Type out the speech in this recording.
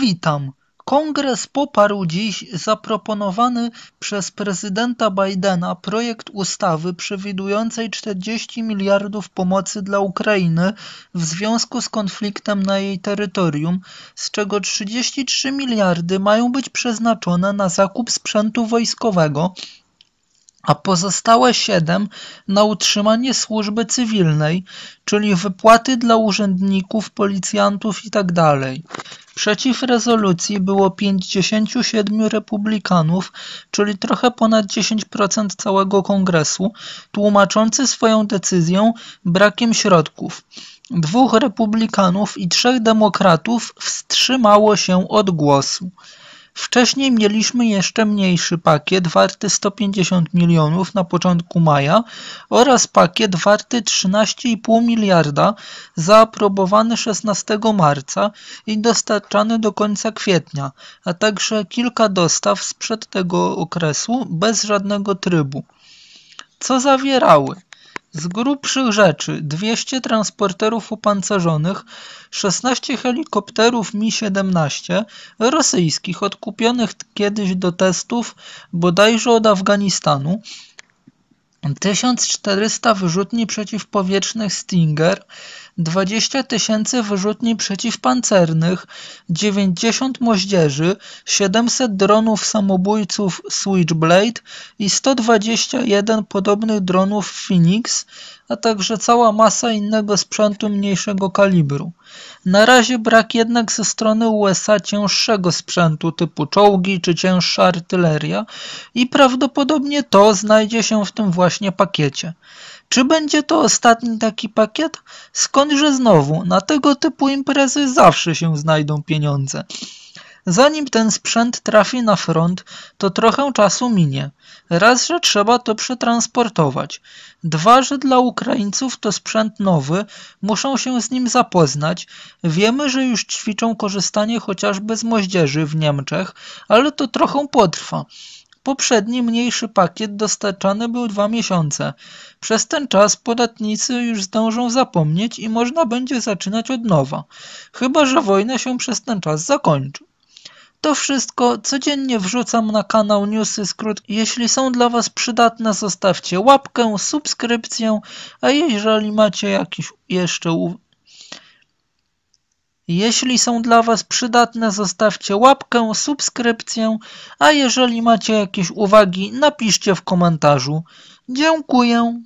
Witam Kongres poparł dziś zaproponowany przez prezydenta Bidena projekt ustawy przewidującej 40 miliardów pomocy dla Ukrainy w związku z konfliktem na jej terytorium, z czego 33 miliardy mają być przeznaczone na zakup sprzętu wojskowego, a pozostałe siedem na utrzymanie służby cywilnej, czyli wypłaty dla urzędników, policjantów itd. Tak Przeciw rezolucji było pięćdziesięciu siedmiu republikanów, czyli trochę ponad 10% całego kongresu, tłumaczący swoją decyzję brakiem środków. Dwóch republikanów i trzech demokratów wstrzymało się od głosu. Wcześniej mieliśmy jeszcze mniejszy pakiet warty 150 milionów na początku maja oraz pakiet warty 13,5 miliarda zaaprobowany 16 marca i dostarczany do końca kwietnia, a także kilka dostaw sprzed tego okresu bez żadnego trybu. Co zawierały? Z grubszych rzeczy: dwieście transporterów upancerzonych, 16 helikopterów Mi-17 rosyjskich odkupionych kiedyś do testów bodajże od Afganistanu, 1400 wyrzutni przeciwpowietrznych Stinger, 20 tysięcy wyrzutni przeciwpancernych, 90 moździerzy, 700 dronów samobójców Switchblade i 121 podobnych dronów Phoenix, a także cała masa innego sprzętu mniejszego kalibru. Na razie brak jednak ze strony USA cięższego sprzętu typu czołgi czy cięższa artyleria i prawdopodobnie to znajdzie się w tym właśnie pakiecie. Czy będzie to ostatni taki pakiet? Skądże znowu, na tego typu imprezy zawsze się znajdą pieniądze. Zanim ten sprzęt trafi na front, to trochę czasu minie. Raz, że trzeba to przetransportować. Dwa, że dla Ukraińców to sprzęt nowy, muszą się z nim zapoznać. Wiemy, że już ćwiczą korzystanie chociażby z moździerzy w Niemczech, ale to trochę potrwa. Poprzedni mniejszy pakiet dostarczany był dwa miesiące. Przez ten czas podatnicy już zdążą zapomnieć i można będzie zaczynać od nowa, chyba że wojna się przez ten czas zakończy. To wszystko codziennie wrzucam na kanał Newsy Skrót. Jeśli są dla Was przydatne, zostawcie łapkę, subskrypcję, a jeżeli macie jakieś jeszcze jeśli są dla Was przydatne, zostawcie łapkę, subskrypcję, a jeżeli macie jakieś uwagi, napiszcie w komentarzu. Dziękuję.